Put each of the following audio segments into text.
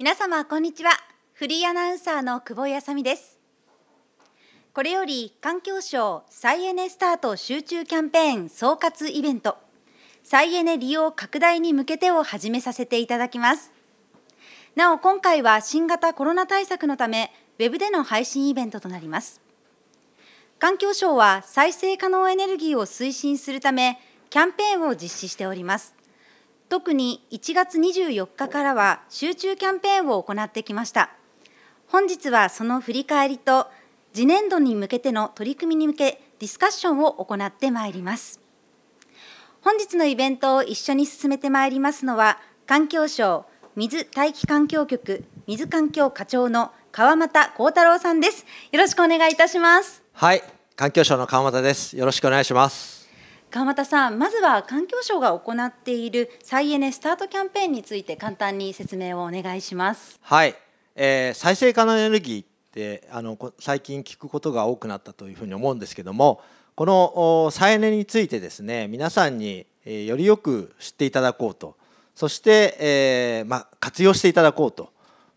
皆様こんにちはフリーアナウンサーの久保康美ですこれより環境省再エネスタート集中キャンペーン総括イベント再エネ利用拡大に向けてを始めさせていただきますなお今回は新型コロナ対策のためウェブでの配信イベントとなります環境省は再生可能エネルギーを推進するためキャンペーンを実施しております特に1月24日からは集中キャンペーンを行ってきました本日はその振り返りと次年度に向けての取り組みに向けディスカッションを行ってまいります本日のイベントを一緒に進めてまいりますのは環境省水大気環境局水環境課長の川又幸太郎さんですよろしくお願いいたしますはい環境省の川又ですよろしくお願いします川又さんまずは環境省が行っている再エネスタートキャンペーンについて簡単に説明をお願いしますはい、えー、再生可能エネルギーってあの最近聞くことが多くなったというふうに思うんですけどもこの再エネについてですね皆さんによりよく知っていただこうとそして、えー、まあ、活用していただこうと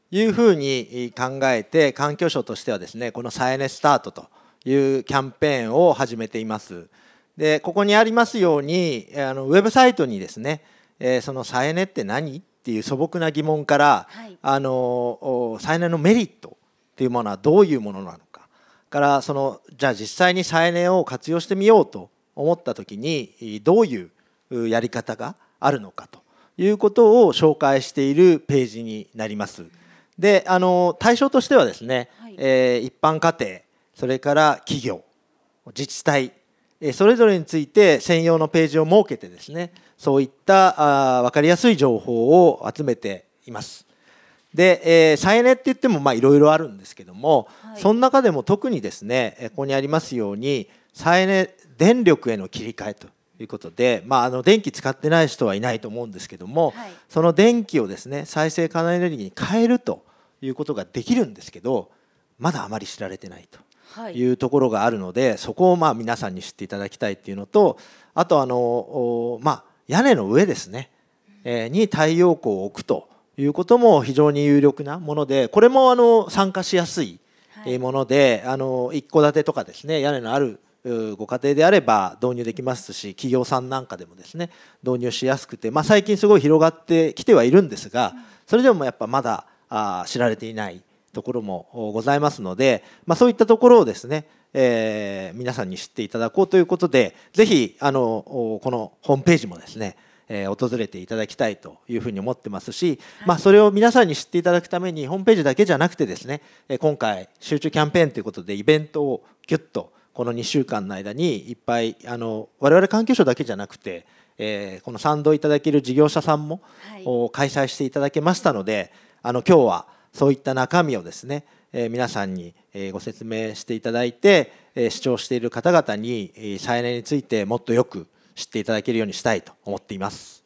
いうふうに考えて環境省としてはですねこの再エネスタートというキャンペーンを始めています。でここにありますようにあのウェブサイトにですね、えー、その再エネって何っていう素朴な疑問から、はい、あの再エネのメリットっていうものはどういうものなのかからそのじゃあ実際に再エネを活用してみようと思った時にどういうやり方があるのかということを紹介しているページになります。であの対象としてはですね、はい、えー、一般家庭それから企業自治体それぞれについて専用のページを設けてですねそういった分かりやすい情報を集めています。で、えー、再燃って言ってもいろいろあるんですけども、はい、その中でも特にですねここにありますように再エネ電力への切り替えということで、まあ、あの電気使ってない人はいないと思うんですけども、はい、その電気をですね再生可能エネルギーに変えるということができるんですけどまだあまり知られてないと。いうところがあるので、はい、そこをまあ皆さんに知っていただきたいっていうのとあとあの、まあ、屋根の上ですね、えー、に太陽光を置くということも非常に有力なものでこれもあの参加しやすいもので、はい、あの一戸建てとかですね屋根のあるご家庭であれば導入できますし企業さんなんかでもですね導入しやすくて、まあ、最近すごい広がってきてはいるんですがそれでもやっぱまだあ知られていないところもございますので、まあ、そういったところをですね、えー、皆さんに知っていただこうということでぜひあのこのホームページもですねえ訪れていただきたいというふうに思ってますし、まあ、それを皆さんに知っていただくためにホームページだけじゃなくてですね、え今回集中キャンペーンということでイベントをぎゅっとこの2週間の間にいっぱいあの我々環境省だけじゃなくて、えー、この賛同いただける事業者さんも、開催していただけましたのであの今日はそういった中身をですね、え皆さんにご説明していただいて、え視聴している方々に再燃についてもっとよく知っていただけるようにしたいと思っています。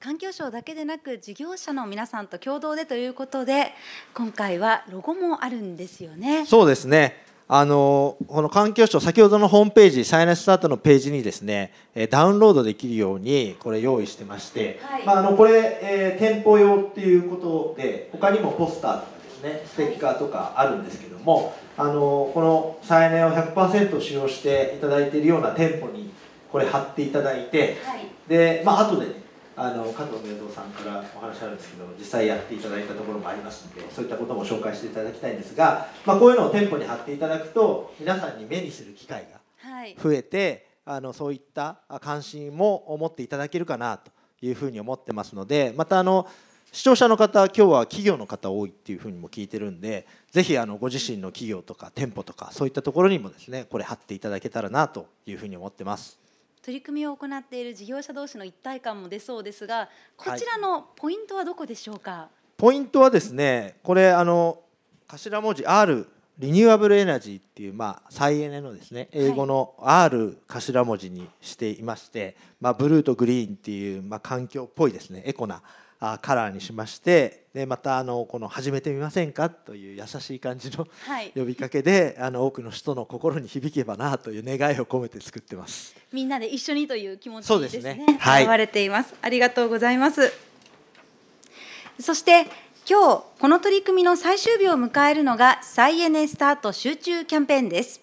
環境省だけでなく事業者の皆さんと共同でということで今回はロゴもあるんですよねそうですねあのこの環境省先ほどのホームページサインススタートのページにですねダウンロードできるようにこれ用意してまして、はい、まあ、あのこれ、えー、店舗用っていうことで他にもポスターとかですねステッカーとかあるんですけどもあのこの再燃を100%使用していただいているような店舗にこれ貼っていただいて、はい、で、まあ後でねあの加藤明蔵さんからお話あるんですけど実際やっていただいたところもありますのでそういったことも紹介していただきたいんですが、まあ、こういうのを店舗に貼っていただくと皆さんに目にする機会が増えて、はい、あのそういった関心も持っていただけるかなというふうに思ってますのでまたあの視聴者の方今日は企業の方多いっていうふうにも聞いてるんでぜひあのご自身の企業とか店舗とかそういったところにもですねこれ貼っていただけたらなというふうに思ってます。取り組みを行っている事業者同士の一体感も出そうですがこちらのポイントはどこでしょうか、はい、ポイントはですねこれあの頭文字 R リニューアブルエナジーっていう、まあ、再エネのですね英語の R 頭文字にしていまして、はい、まあ、ブルーとグリーンっていう、まあ、環境っぽいですねエコなあカラーにしましてでまたあのこの「始めてみませんか?」という優しい感じの、はい、呼びかけであの多くの人の心に響けばなという願いを込めて作ってます。みんなで一緒にという気持ちですねですね、はい、れていますありがとうございますそして今日この取り組みの最終日を迎えるのが再エネスタート集中キャンペーンです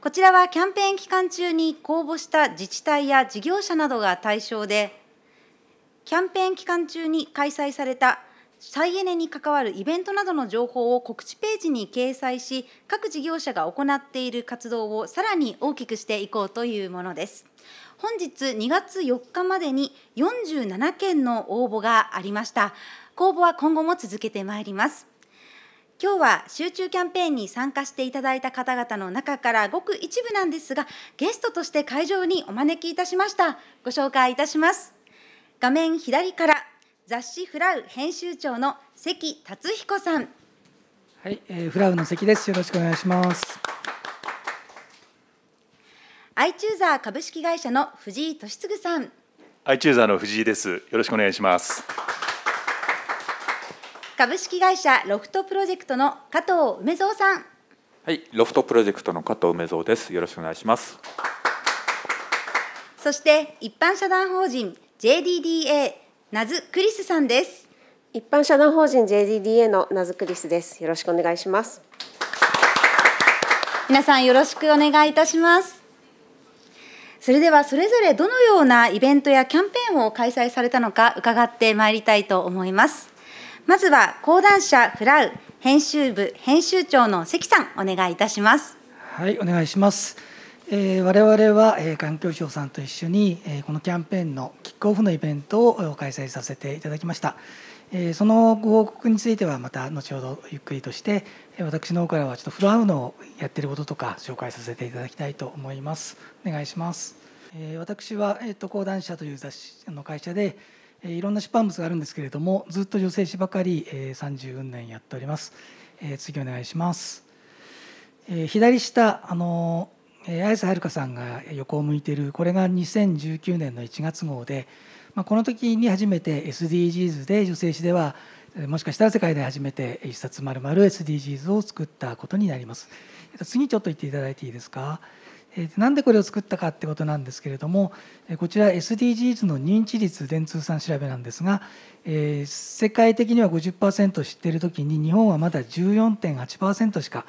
こちらはキャンペーン期間中に公募した自治体や事業者などが対象でキャンペーン期間中に開催された再エネに関わるイベントなどの情報を告知ページに掲載し各事業者が行っている活動をさらに大きくしていこうというものです本日2月4日までに47件の応募がありました公募は今後も続けてまいります今日は集中キャンペーンに参加していただいた方々の中からごく一部なんですがゲストとして会場にお招きいたしましたご紹介いたします画面左から雑誌フラウ編集長の関達彦さん。はい、えー、フラウの関です。よろしくお願いします。アイチューザー株式会社の藤井敏嗣さん。アイチューザーの藤井です。よろしくお願いします。株式会社ロフトプロジェクトの加藤梅蔵さん。はい、ロフトプロジェクトの加藤梅蔵です。よろしくお願いします。そして一般社団法人 JDDA ナズクリスさんです一般社団法人 JDDA のナズクリスですよろしくお願いします皆さんよろしくお願いいたしますそれではそれぞれどのようなイベントやキャンペーンを開催されたのか伺ってまいりたいと思いますまずは講談社フラウ編集部編集長の関さんお願いいたしますはいお願いしますえー、我々は、えー、環境省さんと一緒に、えー、このキャンペーンのキックオフのイベントを開催させていただきました、えー、そのご報告についてはまた後ほどゆっくりとして私の方からはちょっとフロアウのやってることとか紹介させていただきたいと思いますお願いします、えー、私は、えー、と講談社という雑誌の会社でいろんな出版物があるんですけれどもずっと女性誌ばかり、えー、30年やっております、えー、次お願いします、えー、左下あのー瀬はるかさんが横を向いているこれが2019年の1月号で、まあ、この時に初めて SDGs で女性誌ではもしかしたら世界で初めて一冊まるまる SDGs を作ったことになります。次ちょっと言っていただいていいですか。なんでこれを作ったかってことなんですけれどもこちら SDGs の認知率電通さん調べなんですが、え世界的には50%知っている時に日本はまだ14.8%しか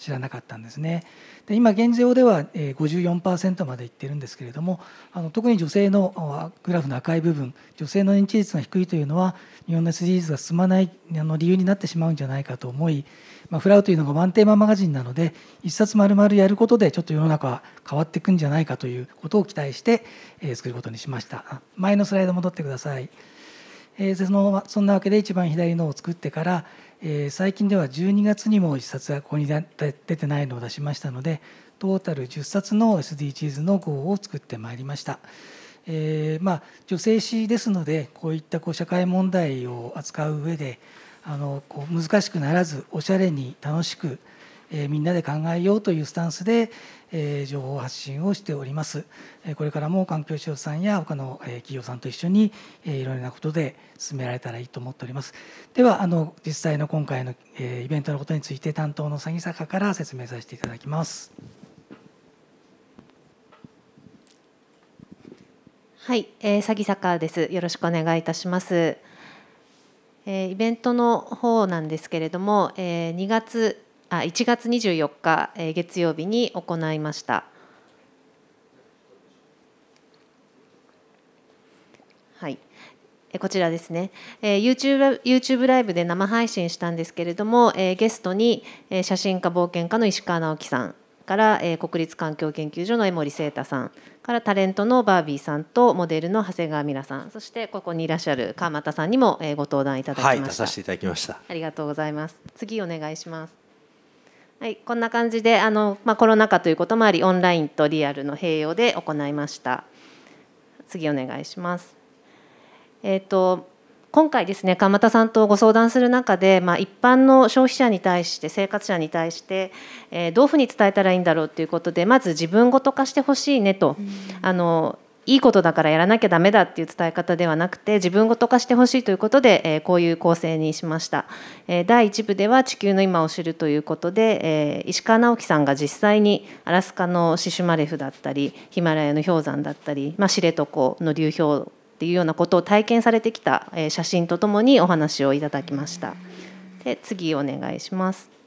知らなかったんですね。で今現状では54%までいってるんですけれどもあの特に女性のグラフの赤い部分女性の認知率が低いというのは日本の SDGs が進まないあの理由になってしまうんじゃないかと思い、まあ、フラウというのがワンテーママガジンなので一冊丸々やることでちょっと世の中は変わっていくんじゃないかということを期待して、え作ることにしました。前のスライド戻ってください。えそのそんなわけで一番左のを作ってから、えー、最近では12月にも1冊がここに出てないのを出しましたのでトータル10冊の SDGs の号を作ってまいりました。えーまあ、女性誌ですのでこういったこう社会問題を扱う上であのこう難しくならずおしゃれに楽しく、えー、みんなで考えようというスタンスで、えー、情報発信をしております。これからも環境省さんや他の企業さんと一緒にいろいろなことで進められたらいいと思っております。ではあの実際の今回のイベントのことについて担当の詐欺坂から説明させていただきます。はい、えー、詐欺坂です。よろしくお願いいたします。えー、イベントの方なんですけれども、えー、2月あ1月24日、えー、月曜日に行いました。はいこちらですね、えー、YouTube, YouTube ライブで生配信したんですけれども、えゲストに、え写真家冒険家の石川直樹さんから、え国立環境研究所の江森聖太さんからタレントのバービーさんとモデルの長谷川美奈さんそしてここにいらっしゃる川又さんにも、えご登壇いただきました、はい、出させていただきましたありがとうございます次お願いしますはい、こんな感じであの、まあ、コロナ禍ということもありオンラインとリアルの併用で行いました次お願いします、えーと、今回ですね鎌田さんとご相談する中で、まあ、一般の消費者に対して生活者に対して、えー、どういうふうに伝えたらいいんだろうということでまず自分ごと化してほしいねと、うん、あのいいことだからやらなきゃダメだっていう伝え方ではなくて自分ごと化してほしいということで、えこういう構成にしました、え第1部では「地球の今を知る」ということで、え石川直樹さんが実際にアラスカのシシュマレフだったりヒマラヤの氷山だったり、まあ、知床の流氷っていうようなことを体験されてきた写真とともにお話をいただきました。で次お願いします。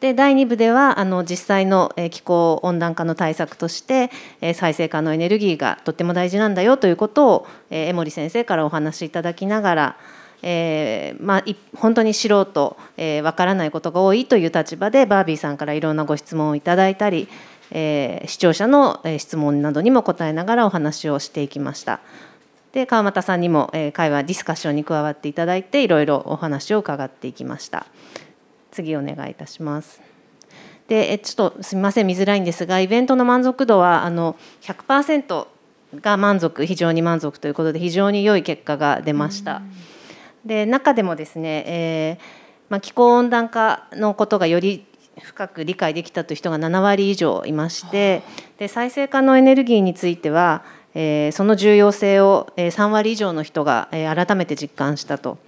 で第2部ではあの実際の気候温暖化の対策として再生可能エネルギーがとっても大事なんだよということを江守先生からお話しいただきながら、えーまあ、本当に素人わ、えー、からないことが多いという立場でバービーさんからいろんなご質問をいただいたり、えー、視聴者の質問などにも答えながらお話をしていきました。で川俣さんにも、え会話ディスカッションに加わっていただいていろいろお話を伺っていきました。次お願いいたします。でちょっとすみません見づらいんですがイベントの満足度はあの100%が満足非常に満足ということで非常に良い結果が出ました。で中でもですね、えーまあ、気候温暖化のことがより深く理解できたという人が7割以上いましてで再生可能エネルギーについては、えー、その重要性を3割以上の人が改めて実感したと。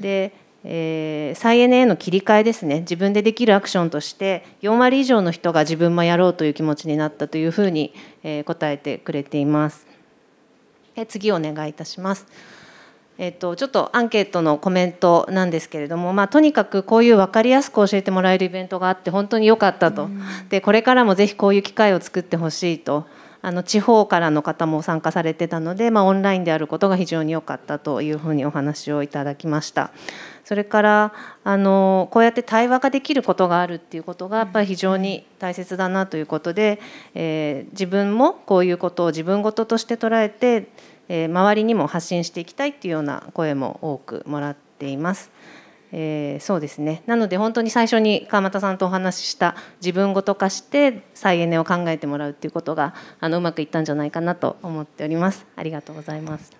でえー、再エネへの切り替えですね自分でできるアクションとして4割以上の人が自分もやろうという気持ちになったというふうに、えー、答えてくれています。え次お願いいたします。えっと、ちょっとアンケートのコメントなんですけれども、まあ、とにかくこういう分かりやすく教えてもらえるイベントがあって本当に良かったと、でこれからもぜひこういう機会を作ってほしいとあの地方からの方も参加されてたので、まあ、オンラインであることが非常に良かったというふうにお話をいただきました。それからあのこうやって対話ができることがあるっていうことがやっぱり非常に大切だなということで、えー、自分もこういうことを自分事として捉えて、えー、周りにも発信していきたいっていうような声も多くもらっています。えー、そうですねなので本当に最初に川又さんとお話しした自分ごと化して再エネを考えてもらうっていうことがあのうまくいったんじゃないかなと思っておりますありがとうございます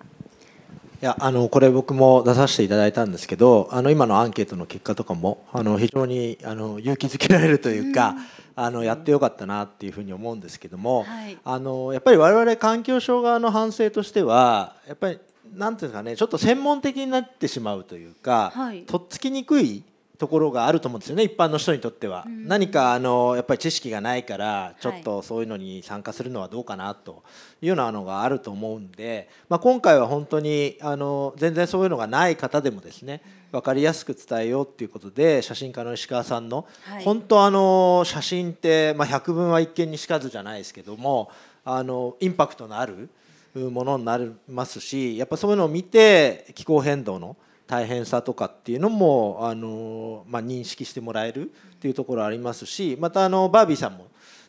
いやあのこれ僕も出させていただいたんですけどあの今のアンケートの結果とかもあの非常にあの勇気づけられるというか、うあのやってよかったなっていうふうに思うんですけども、はい、あのやっぱり我々環境省側の反省としてはやっぱりなんていうんですかねちょっと専門的になってしまうというか、はい、とっつきにくいところがあると思うんですよね一般の人にとっては、何かあのやっぱり知識がないからちょっとそういうのに参加するのはどうかなというようなのがあると思うんで、まあ、今回は本当にあの全然そういうのがない方でもですね分かりやすく伝えようっていうことで写真家の石川さんの、はい、本当あの写真って、まあ、百聞は一見にしかずじゃないですけどもあのインパクトのあるものになりますしやっぱそういうのを見て気候変動の大変さとかっていうのもあの、まあ、認識してもらえるっていうところありますしまたあのバービーさんも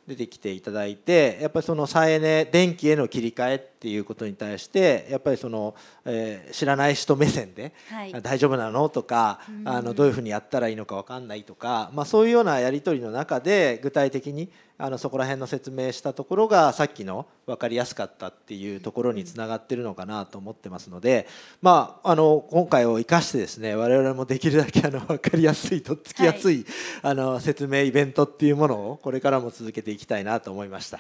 出てきていただいてやっぱりその再エネ電気への切り替えっていうことに対してやっぱりその、えー、知らない人目線で、はい、大丈夫なのとか、あのどういうふうにやったらいいのか分かんないとか、まあ、そういうようなやり取りの中で具体的にあのそこら辺の説明したところがさっきの分かりやすかったっていうところにつながってるのかなと思ってますので、まあ、あの今回を生かしてですね我々もできるだけあの分かりやすいとっつきやすい、はい、あの説明イベントっていうものをこれからも続けていきたいなと思いました。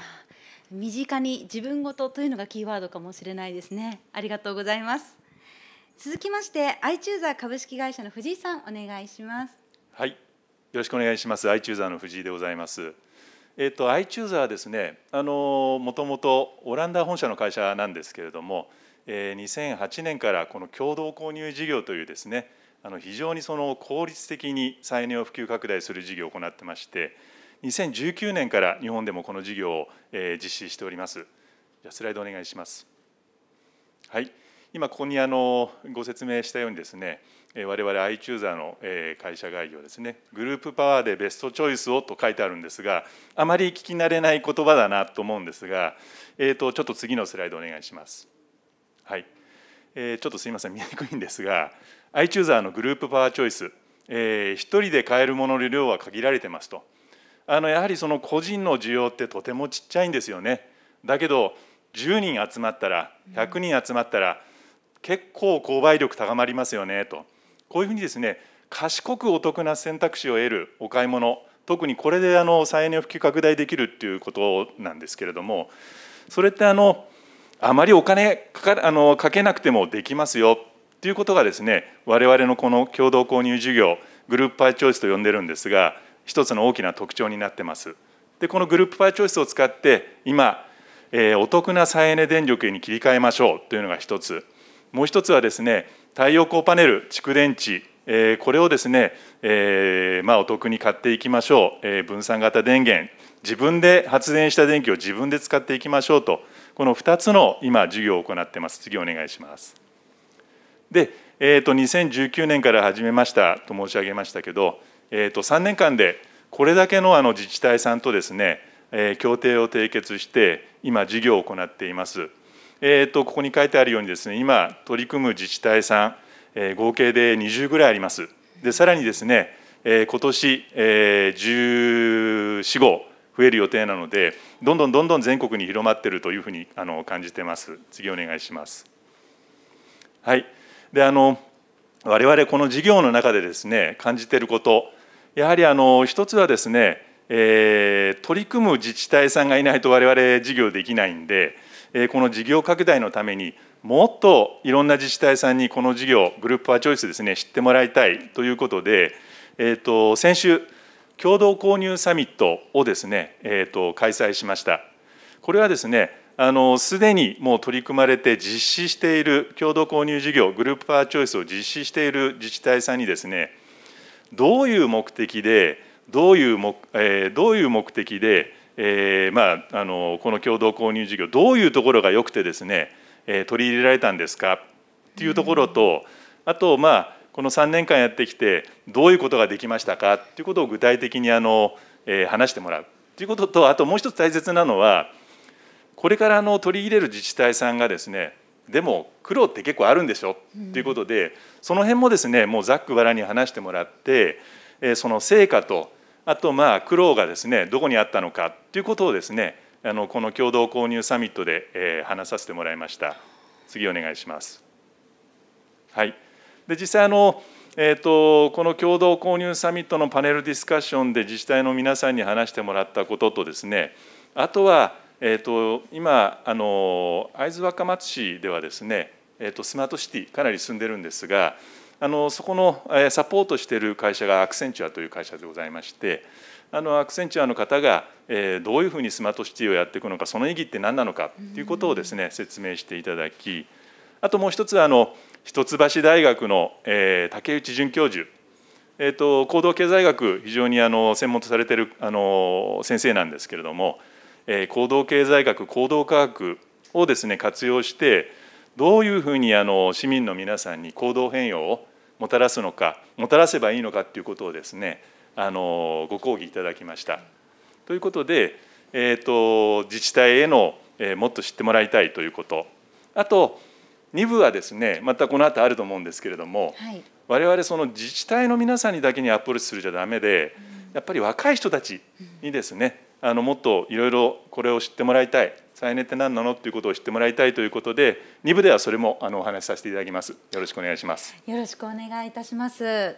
身近に自分ごとというのがキーワードかもしれないですね。ありがとうございます。続きまして、アイチューザ株式会社の藤井さん、お願いします。はい、よろしくお願いします。アイチューザの藤井でございます。えっと、アイチューザーはですねもともとオランダ本社の会社なんですけれども、えー、2008年からこの共同購入事業というですねあの非常にその効率的に再エを普及拡大する事業を行ってまして2019年から日本でもこの事業を、えー、実施しております。じゃスライドお願いします。はい、今ここにあのご説明したようにですね我々 i チューザーの会社概要ですね「グループパワーでベストチョイスを」と書いてあるんですがあまり聞き慣れない言葉だなと思うんですが、えー、とちょっと次のスライドお願いします。はいえー、ちょっとすみません見にくいんですが i チューザーのグループパワーチョイス、えー、1人で買えるものの量は限られてますとあのやはりその個人の需要ってとてもちっちゃいんですよね。だけど10人集まったら100人集まったら結構購買力高まりますよねと。こういうふうにですね賢くお得な選択肢を得るお買い物特にこれであの再エネを普及拡大できるっていうことなんですけれどもそれってあのあまりお金かかあのかけなくてもできますよっていうことがですね我々のこの共同購入事業グループパイチョイスと呼んでるんですが一つの大きな特徴になってます。でこのグループパイチョイスを使って今、えー、お得な再エネ電力に切り替えましょうというのが一つもう一つはですね太陽光パネル蓄電池これをですね、えー、まあ、お得に買っていきましょう、えー、分散型電源自分で発電した電気を自分で使っていきましょうとこの2つの今授業を行ってます次お願いしますで、えーと、2019年から始めましたと申し上げましたけど、えーと、と3年間でこれだけのあの自治体さんとですね、えー、協定を締結して今事業を行っていますえーと、ここに書いてあるようにですね今取り組む自治体さん、えー、合計で20ぐらいありますでさらにですね、えー、今年、えー、14号増える予定なのでどんどんどんどん全国に広まっているというふうにあの感じてます次お願いしますはいであの我々この事業の中でですね感じていることやはりあの一つはですね、えー、取り組む自治体さんがいないと我々事業できないんでこの事業拡大のためにもっといろんな自治体さんにこの事業グループはチョイスですね知ってもらいたいということで、えーと、先週共同購入サミットをですね、えーと、開催しましたこれはですねあのすでにもう取り組まれて実施している共同購入事業グループパワーチョイスを実施している自治体さんにですねどういう目的でどういう目,、えー、どういう目的でえー、まあ、あのこの共同購入事業どういうところが良くてですね、えー、取り入れられたんですかっていうところと、あとまあこの3年間やってきてどういうことができましたかっていうことを具体的にあの、えー、話してもらうっていうこととあともう一つ大切なのはこれからの取り入れる自治体さんがですねでも苦労って結構あるんでしょっていうことで、その辺もですねもうざっくばらに話してもらって、えー、その成果とあとまあ苦労がですねどこにあったのかということをですねあのこの共同購入サミットで、えー、話させてもらいました次お願いします。はい、で実際あの、えーと、この共同購入サミットのパネルディスカッションで自治体の皆さんに話してもらったこととですねあとは、えーと、今あの会津若松市ではですね、えーとスマートシティかなり進んでるんですがあのそこのサポートしている会社がアクセンチュアという会社でございましてあのアクセンチュアの方が、えどういうふうにスマートシティをやっていくのかその意義って何なのかということをですね説明していただきあともう一つはあの一橋大学の、え竹内准教授えーと、行動経済学非常にあの専門とされてるあの先生なんですけれども、え行動経済学行動科学をですね活用してどういうふうにあの市民の皆さんに行動変容をもたらすのかもたらせばいいのかっていうことをですねあのご講義いただきました。ということで、えーと、と自治体への、えー、もっと知ってもらいたいということあと2部はですねまたこの後あると思うんですけれども、はい、我々その自治体の皆さんにだけにアプローチするじゃダメで、うん、やっぱり若い人たちにですね、うん、あのもっといろいろこれを知ってもらいたい再エネって何なのっていうことを知ってもらいたいということで二部ではそれもあのお話しさせていただきますよろしくお願いしますよろしくお願いいたします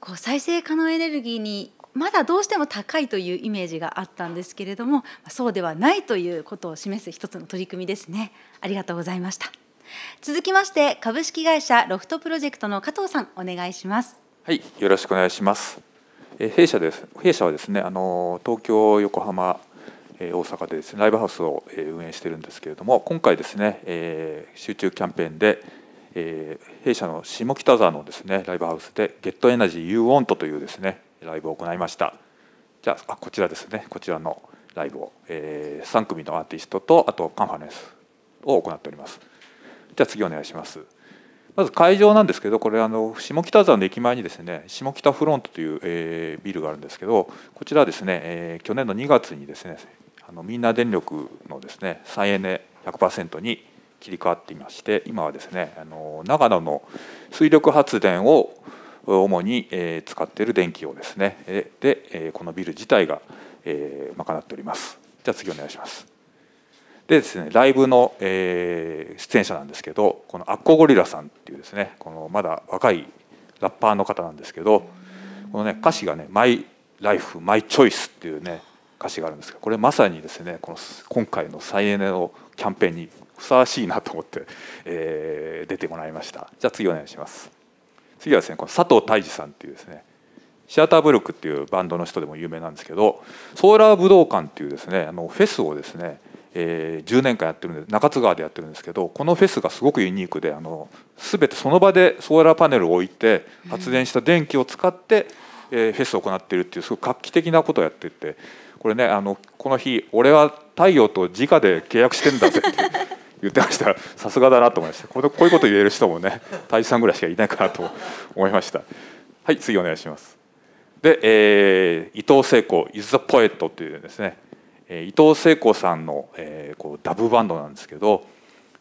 こう再生可能エネルギーにまだどうしても高いというイメージがあったんですけれどもそうではないということを示す一つの取り組みですねありがとうございました続きまして株式会社ロフトプロジェクトの加藤さんお願いしますはいよろしくお願いします弊社です弊社はですねあの東京横浜大阪でですねライブハウスを運営してるんですけれども今回ですね、え集中キャンペーンで、え弊社の下北沢のですねライブハウスで「ゲットエナジー y u Want」というですねライブを行いましたじゃあこちらですねこちらのライブを、え3組のアーティストとあとカンファレンスを行っておりますじゃあ次お願いしますまず会場なんですけどこれあの下北沢の駅前にですね下北フロントという、えビルがあるんですけどこちらですね、え去年の2月にですねあのみんな電力のですね再エネ100%に切り替わっていまして今はですねあの長野の水力発電を主に使っている電気をですねでこのビル自体が賄っておりますじゃあ次お願いしますでですねライブの出演者なんですけどこのアッコゴリラさんっていうですねこのまだ若いラッパーの方なんですけどこのね歌詞がね「マイ・ライフ・マイ・チョイス」っていうね歌詞があるんですけどこれまさにですねこの今回の再エネのキャンペーンにふさわしいなと思って、えー、出てもらいましたじゃあ次お願いします次はですねこの佐藤泰治さんっていうですねシアターブルクっていうバンドの人でも有名なんですけどソーラー武道館っていうですねあのフェスをですね、えー、10年間やってるんで中津川でやってるんですけどこのフェスがすごくユニークであの全てその場でソーラーパネルを置いて発電した電気を使って、えー、フェスを行っているっていうすごく画期的なことをやってて。これねあのこの日俺は太陽と直で契約してんだぜって言ってました さすがだなと思いましたこれこういうこと言える人もね太一 さんぐらいしかいないかなと思いましたはい次お願いしますで、えー、伊藤聖子「イズ・ザ・ポエット」というですね伊藤聖子さんの、えー、こうダブバンドなんですけど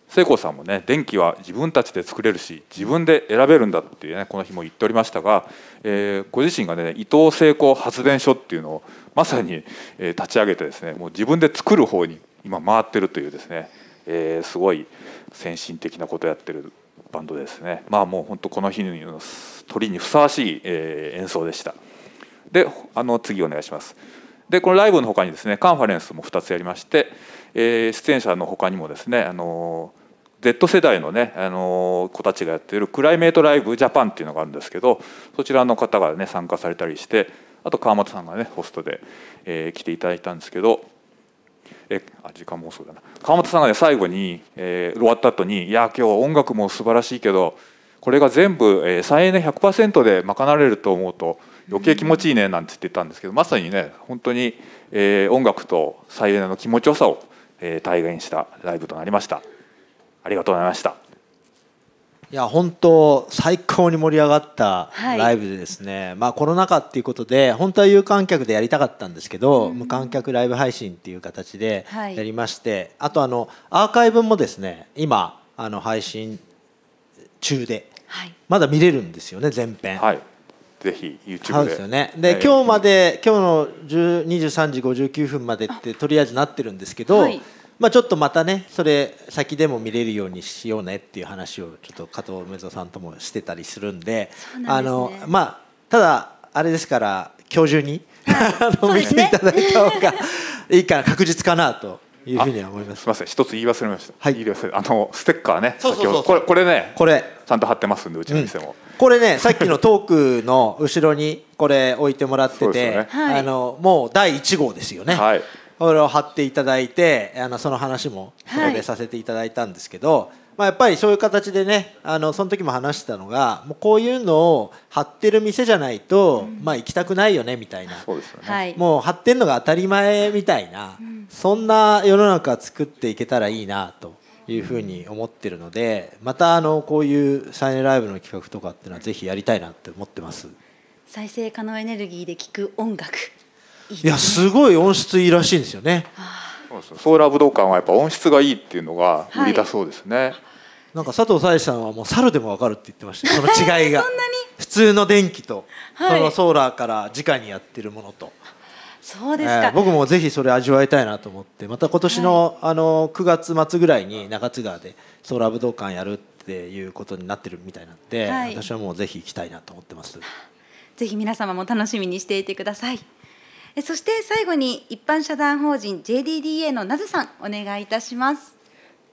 聖子さんもね電気は自分たちで作れるし自分で選べるんだっていうねこの日も言っておりましたが、えー、ご自身がね伊藤聖子発電所っていうのをまさに、えー、立ち上げてですねもう自分で作る方に今回ってるというですね、えー、すごい先進的なことをやってるバンドですねまあもう本当この日の鳥にふさわしい、え演奏でしたであの次お願いします。でこのライブのほかにですねカンファレンスも2つやりまして、えー、出演者のほかにもですねあの Z 世代のねあの子たちがやっているクライメートライブジャパンっていうのがあるんですけどそちらの方がね参加されたりしてあと川本さんがねホストで、えー、来ていただいたんですけど。えあ時間もそうだな川本さんがね最後に、えー、終わった後に「いや今日音楽も素晴らしいけどこれが全部、えー、再エネ100%で賄われると思うと余計気持ちいいねなんて言ってたんですけどまさにね本当に、えー、音楽と再エネの気持ちよさを、えー、体現したライブとなりましたありがとうございましたいや本当最高に盛り上がったライブでですね、はい、まあコロナ禍っていうことで本当は有観客でやりたかったんですけど、うん、無観客ライブ配信っていう形でやりまして、はい、あとあのアーカイブもですね今あの配信中で、はい、まだ見れるんですよね全編。はいぜひ YouTube で。でね。で、はい、今日まで今日の23時59分までってとりあえずなってるんですけど、はい、まあちょっとまたねそれ先でも見れるようにしようねっていう話をちょっと加藤梅蔵さんともしてたりするんで、んでね、あのまあただあれですから今日中に あの、見ていただいた方がいいかな確実かなと。いうふうには思います。すみません、一つ言い忘れました。はい、言い忘れあのステッカーね、そうそうそうこれこれね、これちゃんと貼ってますんでうちの店も。うん、これね、さっきのトークの後ろにこれ置いてもらってて、ね、あのもう第一号ですよね。はい、これを貼っていただいて、あのその話もそこでさせていただいたんですけど。はいまあ、やっぱりそういう形でねあのその時も話してたのがもうこういうのを貼ってる店じゃないと、うん、まあ、行きたくないよねみたいなそうですよね、もう貼ってんのが当たり前みたいな、うん、そんな世の中作っていけたらいいなというふうに思ってるのでまたあのこういうサイネライブの企画とかっていうのはぜひやりたいなって思ってます。再生可能エネルギーで聴く音楽いやすごい音質いいらしいんですよね。ソーラー武道館はやっぱ音質がいいっていうのが売りだそうですね、はい、なんか佐藤沙莉さんはもう猿でもわかるって言ってました その違いが普通の電気と、はい、そのソーラーから直にやってるものとそうですか、えー、僕もぜひそれ味わいたいなと思ってまた今年のはい、あの9月末ぐらいに中津川でソーラー武道館やるっていうことになってるみたいなんで、はい、私はもうぜひ行きたいなと思ってますぜひ皆様も楽しみにしていてくださいそして最後に一般社団法人 JDDA のなずさんお願いいたします。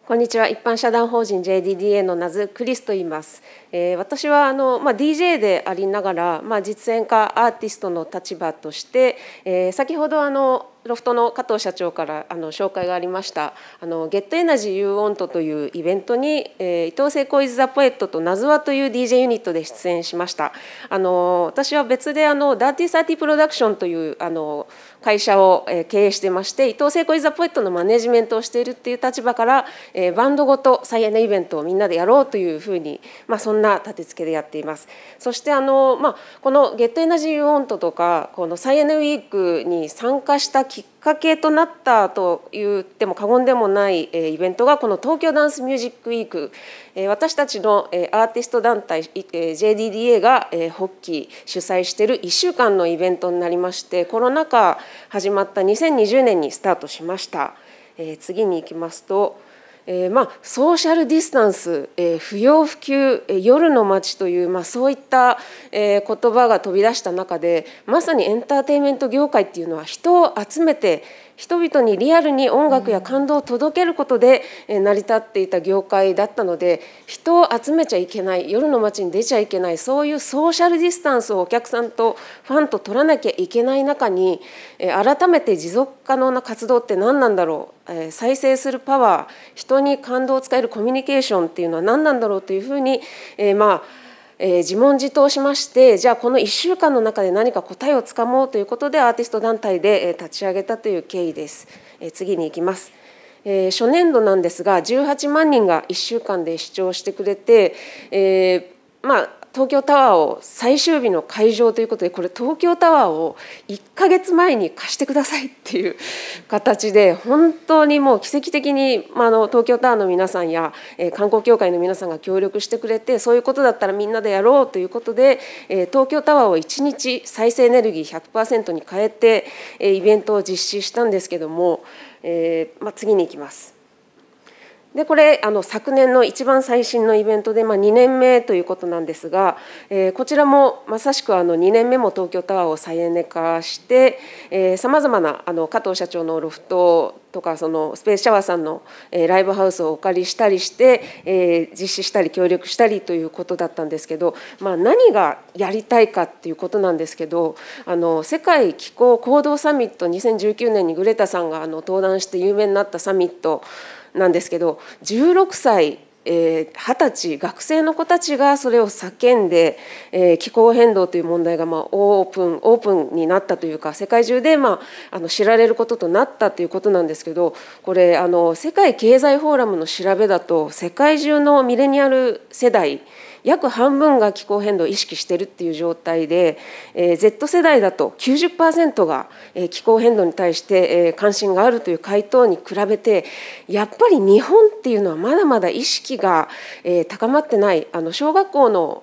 こんにちは一般社団法人 JDDA のナズクリスと言います、えー、私はあの、まあ、DJ でありながら、まあ、実演家アーティストの立場として、えー、先ほどあのロフトの加藤社長からあの紹介がありましたあのゲットエナジーユーオントというイベントに、えー、伊藤聖子イズザポエットとナズワという DJ ユニットで出演しましたあの私は別であのダーティーサーティープロダクションというあの会社を経営してまして伊藤聖子イズザポエットのマネジメントをしているっていう立場から、えー、バンドごと再エネイベントをみんなでやろうというふうにまあそんな立て付けでやっていますそしてあのまあこのゲットエナジーユーオントとかこの再エネウィークに参加したきっかけとなったと言っても過言でもないイベントがこの東京ダンスミュージックウィーク私たちのアーティスト団体 JDDA がホッキー主催している1週間のイベントになりましてコロナ禍始まった2020年にスタートしました。次に行きますとえー、まあ、ソーシャルディスタンス、えー、不要不急、えー、夜の街という、まあ、そういった、え言葉が飛び出した中でまさにエンターテインメント業界っていうのは人を集めて人々にリアルに音楽や感動を届けることで成り立っていた業界だったので人を集めちゃいけない夜の街に出ちゃいけないそういうソーシャルディスタンスをお客さんとファンと取らなきゃいけない中に改めて持続可能な活動って何なんだろう再生するパワー人に感動を使えるコミュニケーションっていうのは何なんだろうというふうにまあえー、自問自答しましてじゃあこの1週間の中で何か答えをつかもうということでアーティスト団体で、えー、立ち上げたという経緯です、えー、次に行きます、えー、初年度なんですが18万人が1週間で視聴してくれて、えーまあ、東京タワーを最終日の会場ということでこれ東京タワーを1ヶ月前に貸してくださいっていう形で本当にもう奇跡的に、まあ、の東京タワーの皆さんや、え観光協会の皆さんが協力してくれてそういうことだったらみんなでやろうということで、え東京タワーを1日再生エネルギー100%に変えて、えイベントを実施したんですけども、えまあ、次に行きます。でこれあの昨年の一番最新のイベントで、まあ、2年目ということなんですが、えー、こちらもまさしくあの2年目も東京タワーを再エネ化してさまざまなあの加藤社長のロフトとかそのスペースシャワーさんのライブハウスをお借りしたりして、えー、実施したり協力したりということだったんですけど、まあ、何がやりたいかっていうことなんですけどあの世界気候行動サミット2019年にグレタさんがあの登壇して有名になったサミットなんですけど16歳えー、20歳学生の子たちがそれを叫んで、えー、気候変動という問題が、まあ、オープンオープンになったというか世界中で、まあ、あの知られることとなったということなんですけどこれあの世界経済フォーラムの調べだと世界中のミレニアル世代約半分が気候変動を意識しているっていう状態で、え Z 世代だと90%が、気候変動に対して、関心があるという回答に比べてやっぱり日本っていうのはまだまだ意識が、高まってないあの小学校の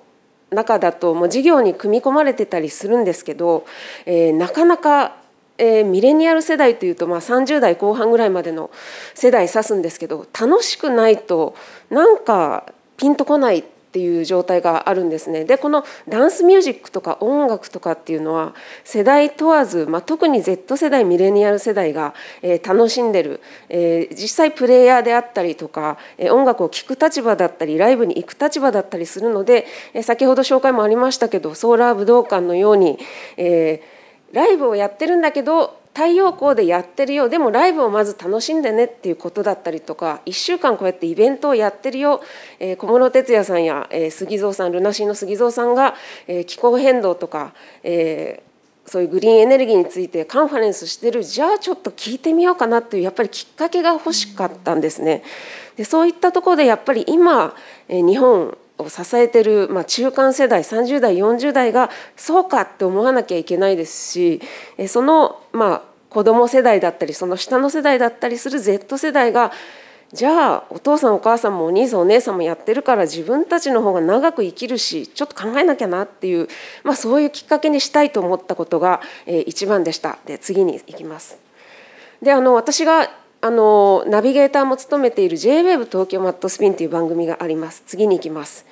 中だともう授業に組み込まれてたりするんですけど、えー、なかなか、えー、ミレニアル世代というと、まあ、30代後半ぐらいまでの世代指すんですけど楽しくないとなんかピンとこないっていう状態があるんですねでこのダンスミュージックとか音楽とかっていうのは世代問わず、まあ、特に Z 世代ミレニアル世代が、えー、楽しんでる、えー、実際プレイヤーであったりとか、えー、音楽を聴く立場だったりライブに行く立場だったりするので、えー、先ほど紹介もありましたけどソーラー武道館のように、えー、ライブをやってるんだけど太陽光でやってるよでもライブをまず楽しんでねっていうことだったりとか1週間こうやってイベントをやってるよ、えー、小室哲哉さんや、えー、杉蔵さんルナシーの杉蔵さんが、えー、気候変動とか、えそういうグリーンエネルギーについてカンファレンスしてるじゃあちょっと聞いてみようかなっていうやっぱりきっかけが欲しかったんですね。でそういったところでやっぱり今日本を支えてる、まあ、中間世代30代40代がそうかって思わなきゃいけないですしそのまあ子ども世代だったりその下の世代だったりする Z 世代がじゃあお父さんお母さんもお兄さんお姉さんもやってるから自分たちの方が長く生きるしちょっと考えなきゃなっていう、まあ、そういうきっかけにしたいと思ったことが、え一番でしたで次に行きます。であの私があのナビゲーターも務めている JWAVE 東京マットスピンという番組があります次に行きます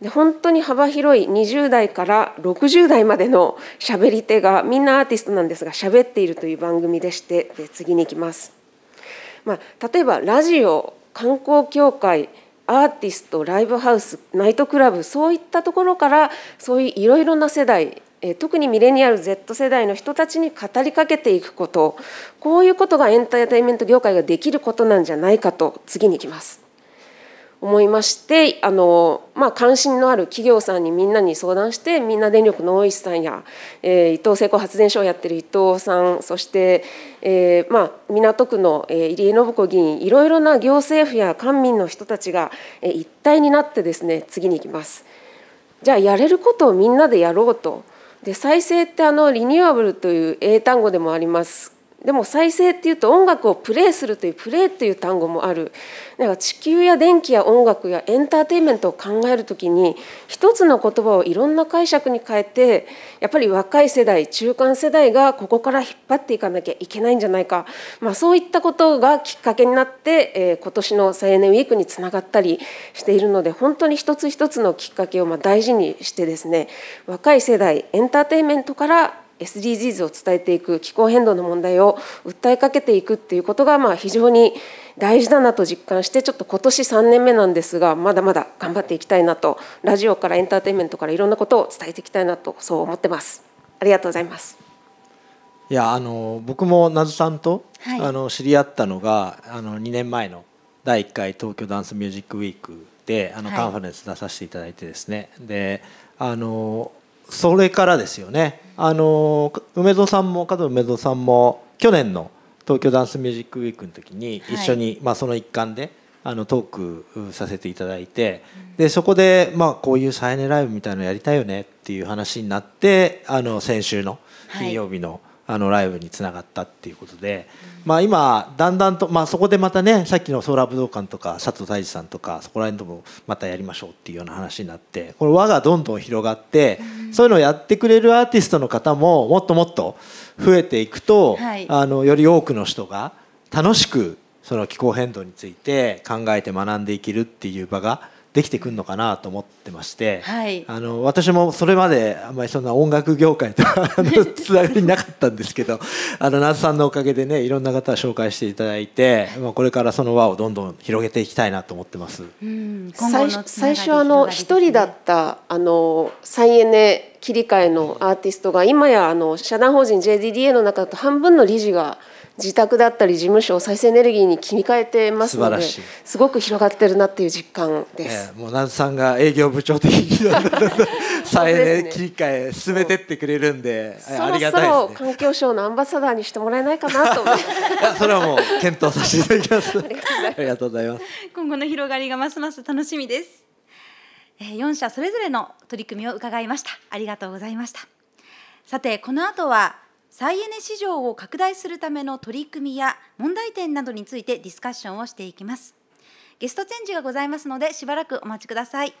で本当に幅広い20代から60代までの喋り手がみんなアーティストなんですが喋っているという番組でしてで次に行きます、まあ、例えばラジオ観光協会アーティストライブハウスナイトクラブそういったところからそういういろいろな世代特にミレニアル Z 世代の人たちに語りかけていくことこういうことがエンターテインメント業界ができることなんじゃないかと次に行きます。思いましてあの、まあ、関心のある企業さんにみんなに相談してみんな電力の大石さんや、えー、伊藤聖光発電所をやってる伊藤さんそして、えーまあ、港区の、え入江信子議員いろいろな行政府や官民の人たちが、え一体になってですね次に行きます。じゃあやれることをみんなでやろうと。で再生ってあのリニューアブルという英単語でもありますでも再生っていうと音楽をプレイするというプレイっていう単語もあるだから地球や電気や音楽やエンターテインメントを考える時に一つの言葉をいろんな解釈に変えてやっぱり若い世代中間世代がここから引っ張っていかなきゃいけないんじゃないか、まあ、そういったことがきっかけになって、えー、今年の再エネウィークにつながったりしているので本当に一つ一つのきっかけをま大事にしてですね若い世代エンターテインメントから SDGs を伝えていく気候変動の問題を訴えかけていくっていうことがまあ非常に大事だなと実感してちょっと今年3年目なんですがまだまだ頑張っていきたいなとラジオからエンターテインメントからいろんなことを伝えていきたいなとそう思ってます。ありがとうございます。いやあの僕もなずさんと、はい、あの知り合ったのがあの2年前の第1回東京ダンスミュージックウィークであの、はい、カンファレンス出させていただいてですねであのそれからですよねあの梅蔵さんも加藤梅蔵さんも去年の東京ダンスミュージックウィークの時に一緒に、はい、まあ、その一環であのトークさせていただいて、うん、でそこで、まあ、こういう再エネライブみたいのやりたいよねっていう話になってあの先週の金曜日の、はいあのライブにつながったっていうことで、まあ、今だんだんと、まあ、そこでまたねさっきのソーラー武道館とか佐藤泰治さんとかそこら辺ともまたやりましょうっていうような話になってこの輪がどんどん広がってそういうのをやってくれるアーティストの方ももっともっと増えていくと、あのより多くの人が楽しくその気候変動について考えて学んでいけるっていう場ができてくるのかなと思ってまして、はい、あの私もそれまであんまりそんな音楽業界と つながりなかったんですけどあの須さんのおかげでねいろんな方紹介していただいて、まあ、これからその輪をどんどん広げていきたいなと思ってます。うん、最最初あの一人だったあの再エネ切り替えのアーティストが今やあの社団法人 JDDA の中だと半分の理事が。自宅だったり事務所を再生エネルギーに切り替えてますのですごく広がってるなっていう実感です、えもうなずさんが営業部長的に 再エネ切り替え進めてってくれるんでありがたい、ね、そろそろ環境省のアンバサダーにしてもらえないかなと思ってそれはもう検討させていただきますありがとうございます今後の広がりがますます楽しみです4社それぞれの取り組みを伺いましたありがとうございましたさてこの後は再エネ市場を拡大するための取り組みや問題点などについてディスカッションをしていきますゲストチェンジがございますのでしばらくお待ちください